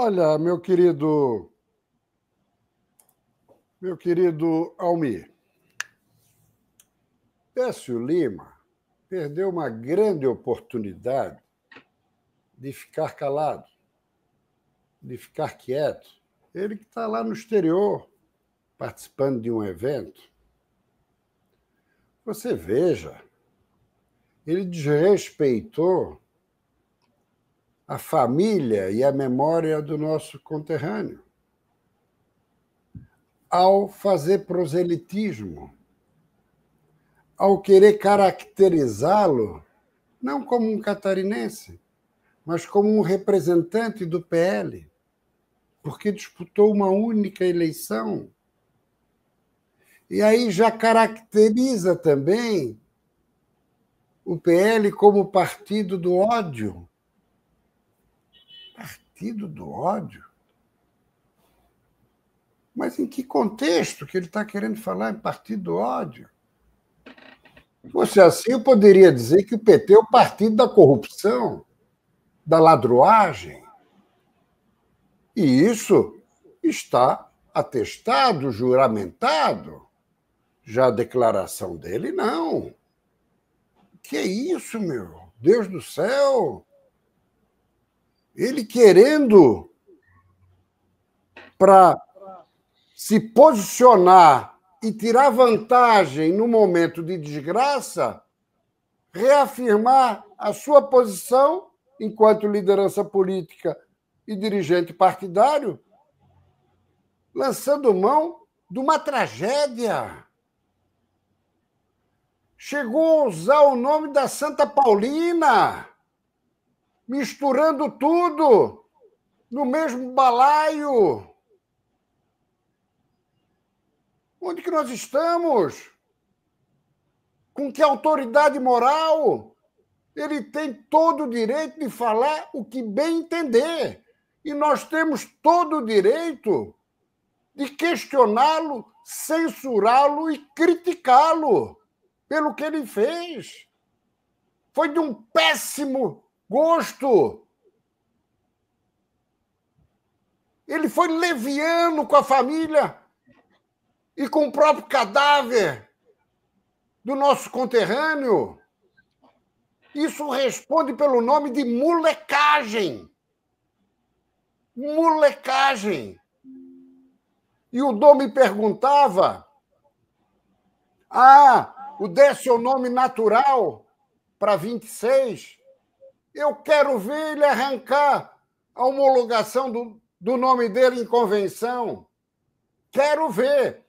Olha, meu querido. Meu querido Almir. Décio Lima perdeu uma grande oportunidade de ficar calado, de ficar quieto. Ele que está lá no exterior, participando de um evento. Você veja, ele desrespeitou a família e a memória do nosso conterrâneo. Ao fazer proselitismo, ao querer caracterizá-lo não como um catarinense, mas como um representante do PL, porque disputou uma única eleição. E aí já caracteriza também o PL como partido do ódio partido do ódio? Mas em que contexto que ele está querendo falar em partido do ódio? Se fosse assim, eu poderia dizer que o PT é o partido da corrupção, da ladroagem. E isso está atestado, juramentado. Já a declaração dele, não. Que é isso, meu? Deus do céu! ele querendo para se posicionar e tirar vantagem no momento de desgraça, reafirmar a sua posição enquanto liderança política e dirigente partidário, lançando mão de uma tragédia. Chegou a usar o nome da Santa Paulina misturando tudo no mesmo balaio. Onde que nós estamos? Com que autoridade moral? Ele tem todo o direito de falar o que bem entender. E nós temos todo o direito de questioná-lo, censurá-lo e criticá-lo pelo que ele fez. Foi de um péssimo gosto. Ele foi leviano com a família e com o próprio cadáver do nosso conterrâneo. Isso responde pelo nome de molecagem. Molecagem. E o Dom me perguntava: ah, o dê o nome natural para 26? Eu quero ver ele arrancar a homologação do, do nome dele em convenção. Quero ver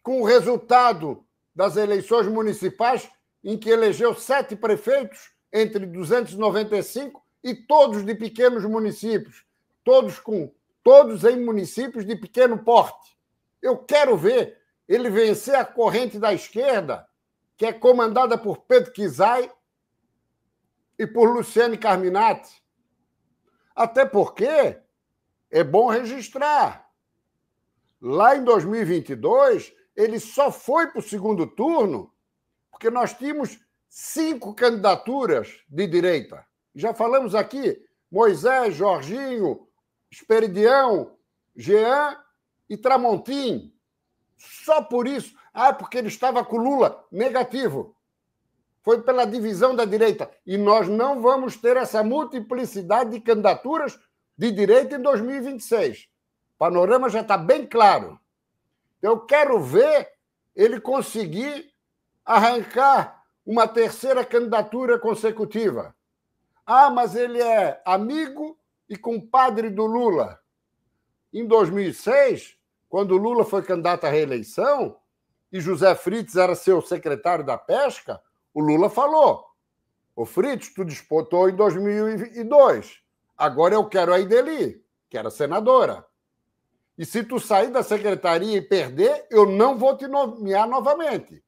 com o resultado das eleições municipais, em que elegeu sete prefeitos entre 295 e todos de pequenos municípios, todos com todos em municípios de pequeno porte. Eu quero ver ele vencer a corrente da esquerda, que é comandada por Pedro Kizai e por Luciane Carminati. Até porque é bom registrar. Lá em 2022, ele só foi para o segundo turno porque nós tínhamos cinco candidaturas de direita. Já falamos aqui: Moisés, Jorginho, Esperidião, Jean e Tramontim. Só por isso. Ah, porque ele estava com Lula. Negativo foi pela divisão da direita. E nós não vamos ter essa multiplicidade de candidaturas de direita em 2026. O panorama já está bem claro. Eu quero ver ele conseguir arrancar uma terceira candidatura consecutiva. Ah, mas ele é amigo e compadre do Lula. Em 2006, quando Lula foi candidato à reeleição e José Fritz era seu secretário da Pesca, o Lula falou. O Fritz, tu disputou em 2002. Agora eu quero a Ideli, que era senadora. E se tu sair da secretaria e perder, eu não vou te nomear novamente.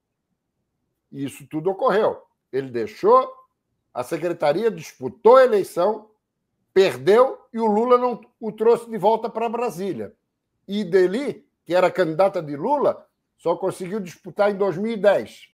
E isso tudo ocorreu. Ele deixou, a secretaria disputou a eleição, perdeu e o Lula não o trouxe de volta para Brasília. E Ideli, que era candidata de Lula, só conseguiu disputar em 2010.